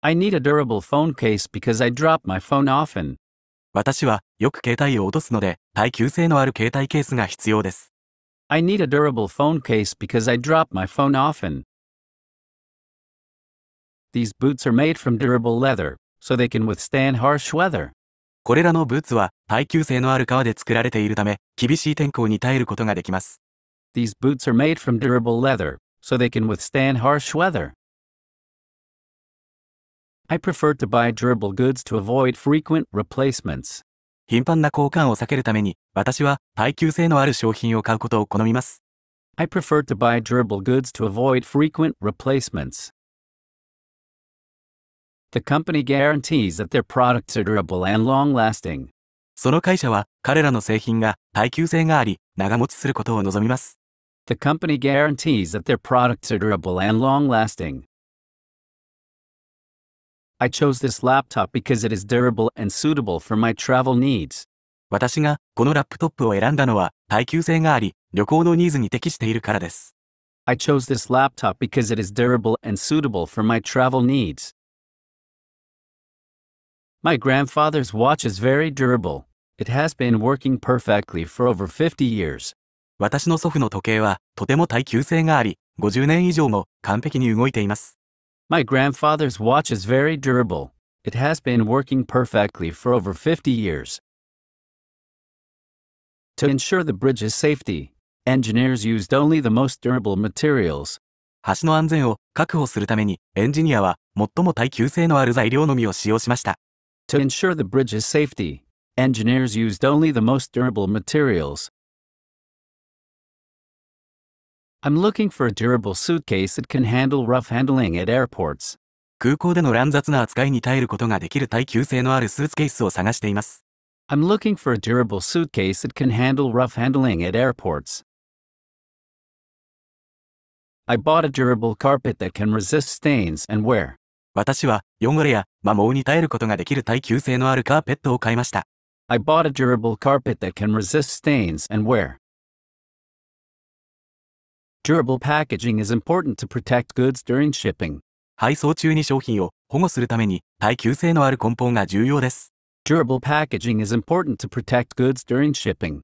I need a durable phone case because I drop my phone often. 私はよく携帯を落とすので耐久性のある携帯ケースが必要です。I need a durable phone case because I drop my phone often. These boots are made from durable leather, so they can withstand harsh weather. これらのブーツは耐久性のある革で作られているため、厳しい天候に耐えることができます。These boots are made from durable leather, so they can withstand harsh weather. I prefer to buy durable goods to avoid frequent replacements. 頻繁な交換を避けるために、私は耐久性のある商品を買うことを好みます。I prefer to buy durable goods to avoid frequent replacements. The company guarantees that their products are durable and long lasting. その会社は彼らの製品が耐久性があり、長持ちすることを望みます。The company guarantees that their products are durable and long lasting. I chose this laptop because it is durable and suitable for my travel needs. 私がこのラップトップを選んだのは耐久性があり、旅行のニーズに適しているからです。I chose this laptop because it is durable and suitable for my travel needs. My grandfather's watch is very durable. It has been working perfectly for over 50 years. 私の祖父の時計はとても耐久性があり、50年以上も完璧に動いています。my grandfather's watch is very durable. It has been working perfectly for over 50 years. To ensure the bridge's safety, engineers used only the most durable materials. 橋の安全を確保するために、エンジニアは最も耐久性のある材料のみを使用しました。To ensure the bridge's safety, engineers used only the most durable materials. I'm looking for a durable suitcase that can handle rough handling at airports. 空港での乱雑な扱いに耐えることができる耐久性のあるスーツケースを探しています。I'm looking for a durable suitcase that can handle rough handling at airports. I bought a durable carpet that can resist stains and wear. 私は汚れや摩耗に耐えることができる耐久性のあるカーペットを買いました。I bought a durable carpet that can resist stains and wear. Durable packaging is important to protect goods during shipping. 配送中に商品を保護するために耐久性のある梱包が重要です。Durable packaging is important to protect goods during shipping.